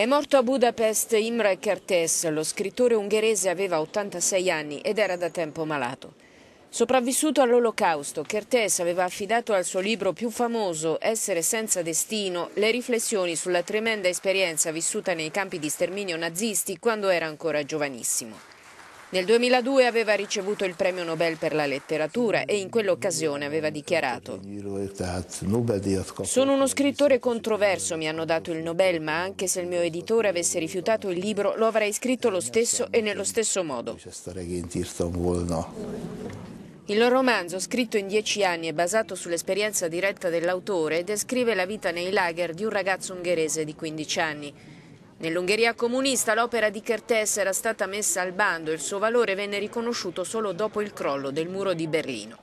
È morto a Budapest Imre Kertész, lo scrittore ungherese aveva 86 anni ed era da tempo malato. Sopravvissuto all'olocausto, Kertész aveva affidato al suo libro più famoso, Essere senza destino, le riflessioni sulla tremenda esperienza vissuta nei campi di sterminio nazisti quando era ancora giovanissimo. Nel 2002 aveva ricevuto il premio Nobel per la letteratura e in quell'occasione aveva dichiarato «Sono uno scrittore controverso, mi hanno dato il Nobel, ma anche se il mio editore avesse rifiutato il libro lo avrei scritto lo stesso e nello stesso modo». Il romanzo, scritto in dieci anni e basato sull'esperienza diretta dell'autore, descrive la vita nei lager di un ragazzo ungherese di 15 anni. Nell'Ungheria comunista l'opera di Kertész era stata messa al bando e il suo valore venne riconosciuto solo dopo il crollo del muro di Berlino.